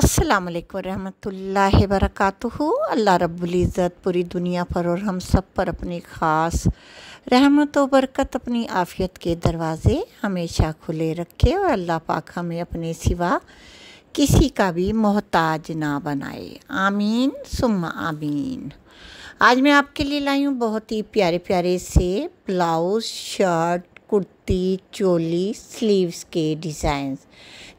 अस्सलाम वालेकुम रहमतुल्लाहि वरकatuहु अल्लाह रब्बुल इज़्ज़त पूरी दुनिया पर और हम सब पर अपनी ख़ास रहमत व बरकत अपनी आफ़ियत के दरवाज़े हमेशा खुले रखे और अल्लाह पाक हमें अपने सिवा किसी का भी मोहताज ना बनाए आमीन सुम आमीन आज मैं आपके लिए लाई हूँ बहुत ही प्यारे प्यारे से blouse shirt kurti choli sleeves के डिज़ाइंस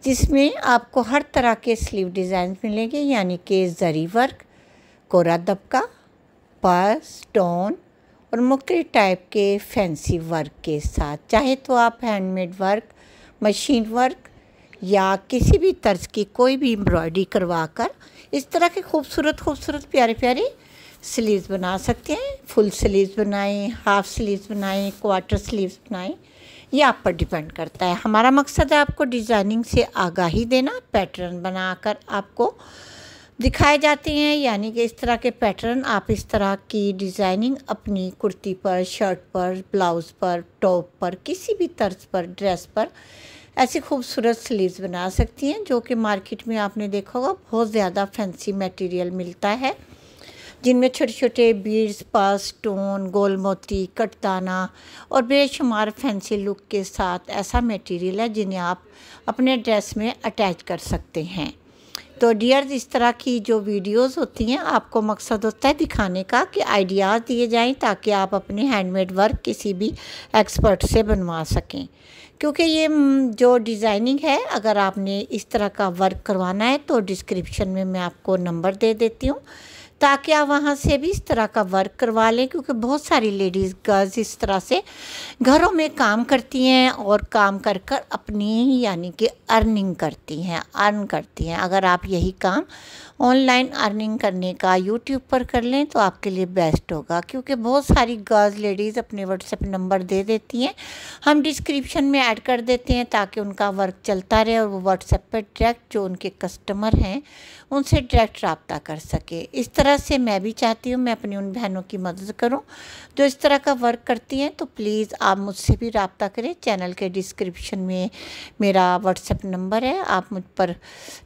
जिसमें आपको हर तरह के स्लीव डिज़ाइन मिलेंगे यानी कि ज़री वर्क कोरा दबका पर्स स्टोन और मुख्तलि टाइप के फैंसी वर्क के साथ चाहे तो आप हैंडमेड वर्क मशीन वर्क या किसी भी तर्ज की कोई भी एम्ब्रॉयडरी करवा कर इस तरह के खूबसूरत खूबसूरत प्यारे प्यारे स्लीव्स बना सकते हैं फुल स्लीव्स बनाएं हाफ स्लीव्स बनाएं क्वार्टर स्लीव्स बनाएं ये आप पर डिपेंड करता है हमारा मकसद है आपको डिज़ाइनिंग से आगाही देना पैटर्न बनाकर आपको दिखाए जाते हैं यानी कि इस तरह के पैटर्न आप इस तरह की डिज़ाइनिंग अपनी कुर्ती पर शर्ट पर ब्लाउज़ पर टॉप पर किसी भी तर्ज पर ड्रेस पर ऐसी खूबसूरत स्लीव्स बना सकती हैं जो कि मार्केट में आपने देखा होगा बहुत ज़्यादा फैंसी मटेरियल मिलता है जिनमें छोटे छोटे बीड्स पास स्टोन गोल मोती कटदाना और बेशुमार फैंसी लुक के साथ ऐसा मटेरियल है जिन्हें आप अपने ड्रेस में अटैच कर सकते हैं तो डियर इस तरह की जो वीडियोस होती हैं आपको मकसद होता है दिखाने का कि आइडियाज़ दिए जाएं ताकि आप अपने हैंडमेड वर्क किसी भी एक्सपर्ट से बनवा सकें क्योंकि ये जो डिज़ाइनिंग है अगर आपने इस तरह का वर्क करवाना है तो डिस्क्रिप्शन में मैं आपको नंबर दे देती हूँ ताकि आप वहाँ से भी इस तरह का वर्क करवा लें क्योंकि बहुत सारी लेडीज़ गर्ल्स इस तरह से घरों में काम करती हैं और काम कर कर अपनी यानी कि अर्निंग करती हैं अर्न करती हैं अगर आप यही काम ऑनलाइन अर्निंग करने का यूट्यूब पर कर लें तो आपके लिए बेस्ट होगा क्योंकि बहुत सारी गर्ल्स लेडीज़ अपने व्हाट्सएप नंबर दे देती हैं हम डिस्क्रिप्शन में ऐड कर देते हैं ताकि उनका वर्क चलता रहे और वो व्हाट्सएप पर डायरेक्ट जो उनके कस्टमर हैं उनसे डायरेक्ट रबता कर सके इस तरह तरह से मैं भी चाहती हूँ मैं अपनी उन बहनों की मदद करूँ जो इस तरह का वर्क करती हैं तो प्लीज़ आप मुझसे भी रबता करें चैनल के डिस्क्रिप्शन में मेरा व्हाट्सएप नंबर है आप मुझ पर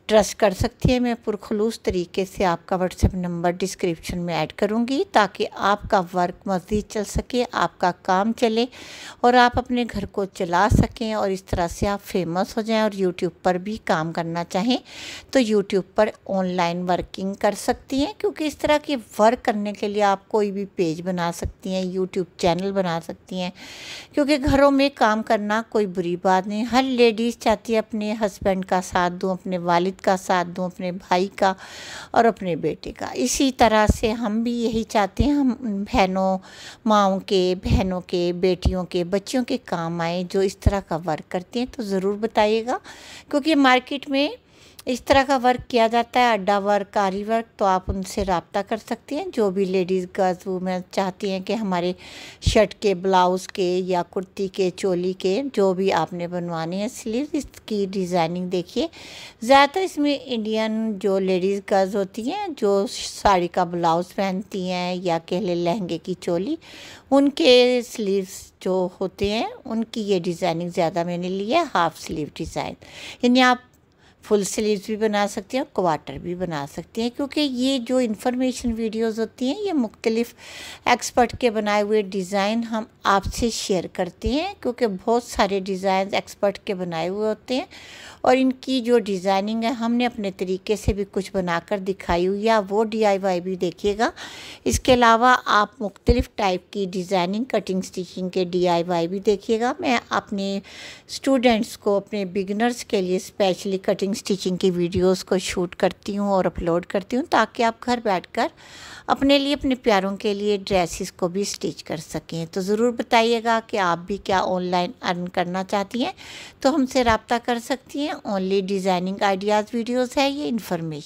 ट्रस्ट कर सकती हैं मैं पुरखलूस तरीके से आपका व्हाट्सएप नंबर डिस्क्रिप्शन में ऐड करूँगी ताकि आपका वर्क मज़ीद चल सके आपका काम चले और आप अपने घर को चला सकें और इस तरह से आप फेमस हो जाएँ और यूट्यूब पर भी काम करना चाहें तो यूट्यूब पर ऑनलाइन वर्किंग कर सकती हैं क्योंकि इस तरह के वर्क करने के लिए आप कोई भी पेज बना सकती हैं यूट्यूब चैनल बना सकती हैं क्योंकि घरों में काम करना कोई बुरी बात नहीं हर लेडीज़ चाहती है अपने हस्बैंड का साथ दूँ अपने वालिद का साथ दूँ अपने भाई का और अपने बेटे का इसी तरह से हम भी यही चाहते हैं हम बहनों माओं के बहनों के बेटियों के बच्चियों के काम आए जो इस तरह का वर्क करती हैं तो ज़रूर बताइएगा क्योंकि मार्केट में इस तरह का वर्क किया जाता है अड्डा वर्क आरी वर्क तो आप उनसे रबता कर सकती हैं जो भी लेडीज़ गर्ल्स वूमेन चाहती हैं कि हमारे शर्ट के ब्लाउज़ के या कुर्ती के चोली के जो भी आपने बनवाने हैं स्लीव इसकी डिज़ाइनिंग देखिए ज़्यादातर इसमें इंडियन जो लेडीज़ गर्ल्स होती हैं जो साड़ी का ब्लाउज़ पहनती हैं या कह लहंगे की चोली उनके स्लीव्स जो होते हैं उनकी ये डिज़ाइनिंग ज़्यादा मैंने ली है हाफ़ स्लीव डिज़ाइन यानी आप फुल स्लीव्स भी बना सकते हैं और क्वार्टर भी बना सकते हैं क्योंकि ये जो इन्फॉर्मेशन वीडियोस होती हैं ये मुख्तलिफ एक्सपर्ट के बनाए हुए डिज़ाइन हम आपसे शेयर करते हैं क्योंकि बहुत सारे डिज़ाइन एक्सपर्ट के बनाए हुए होते हैं और इनकी जो डिज़ाइनिंग है हमने अपने तरीके से भी कुछ बनाकर दिखाई हुई है वो डीआईवाई भी देखिएगा इसके अलावा आप मुख्तलिफ़ टाइप की डिज़ाइनिंग कटिंग स्टिचिंग के डीआईवाई भी देखिएगा मैं अपने स्टूडेंट्स को अपने बिगनर्स के लिए स्पेशली कटिंग स्टिचिंग की वीडियोज़ को शूट करती हूँ और अपलोड करती हूँ ताकि आप घर कर अपने लिए अपने प्यारों के लिए ड्रेसिस को भी स्टिच कर सकें तो ज़रूर बताइएगा कि आप भी क्या ऑनलाइन अर्न करना चाहती हैं तो हमसे रबता कर सकती हैं हैं ओनली डिज़ाइनिंग आइडियाज़ वीडियोस है ये इन्फॉर्मेशन